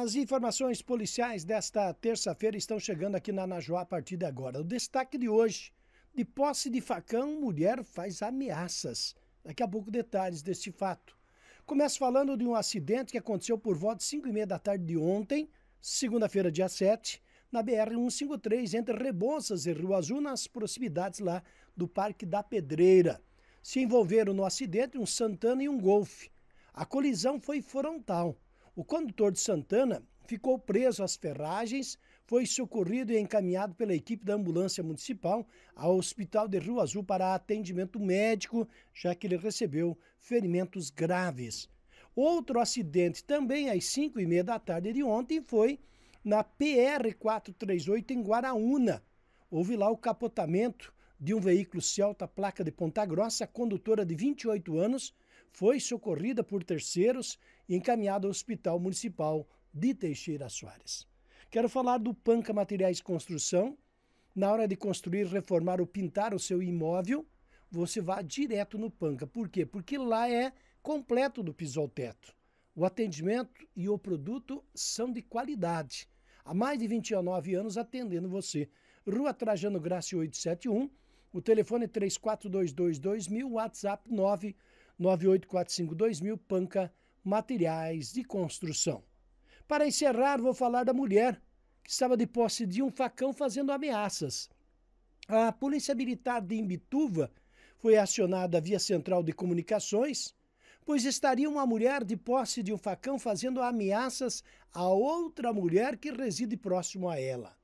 As informações policiais desta terça-feira estão chegando aqui na Najuá a partir de agora. O destaque de hoje, de posse de facão, mulher faz ameaças. Daqui a pouco detalhes desse fato. Começo falando de um acidente que aconteceu por volta de 5 e meia da tarde de ontem, segunda-feira, dia 7, na BR-153, entre Rebouças e Rio Azul, nas proximidades lá do Parque da Pedreira. Se envolveram no acidente um Santana e um Golfe. A colisão foi frontal. O condutor de Santana ficou preso às ferragens, foi socorrido e encaminhado pela equipe da ambulância municipal ao Hospital de Rio Azul para atendimento médico, já que ele recebeu ferimentos graves. Outro acidente, também às 5 e meia da tarde de ontem, foi na PR-438 em Guaraúna. Houve lá o capotamento de um veículo Celta, placa de Ponta Grossa, condutora de 28 anos, foi socorrida por terceiros e encaminhada ao Hospital Municipal de Teixeira Soares. Quero falar do Panca Materiais Construção. Na hora de construir, reformar ou pintar o seu imóvel, você vá direto no Panca. Por quê? Porque lá é completo do piso ao teto. O atendimento e o produto são de qualidade. Há mais de 29 anos atendendo você. Rua Trajano Graça 871, o telefone 34222000. 3422 2000, WhatsApp 9 98452000 Panca Materiais de Construção. Para encerrar, vou falar da mulher que estava de posse de um facão fazendo ameaças. A Polícia Militar de Imbituva foi acionada via Central de Comunicações, pois estaria uma mulher de posse de um facão fazendo ameaças a outra mulher que reside próximo a ela.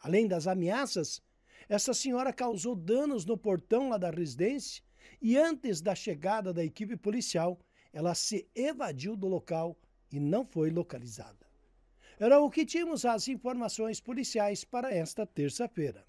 Além das ameaças, essa senhora causou danos no portão lá da residência e antes da chegada da equipe policial, ela se evadiu do local e não foi localizada. Era o que tínhamos as informações policiais para esta terça-feira.